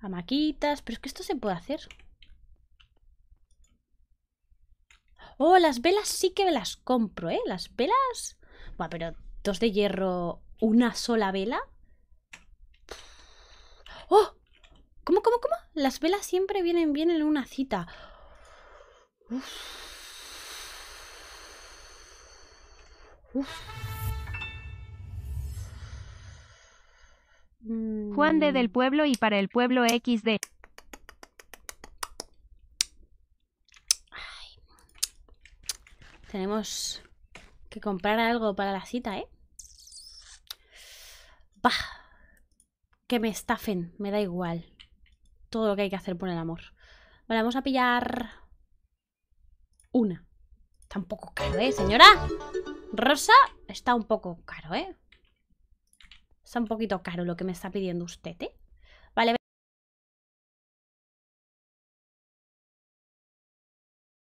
amaquitas, Pero es que esto se puede hacer. Oh, las velas sí que las compro, ¿eh? Las velas... Buah, pero dos de hierro, una sola vela. ¡Oh! ¿Cómo, cómo, cómo? Las velas siempre vienen bien en una cita. Uf. Juan del pueblo y para el pueblo XD. Tenemos que comprar algo para la cita, ¿eh? Bah. Que me estafen, me da igual. Todo lo que hay que hacer por el amor. Vale, vamos a pillar una. Está un poco caro, ¿eh, señora? Rosa está un poco caro, ¿eh? Es un poquito caro lo que me está pidiendo usted, ¿eh?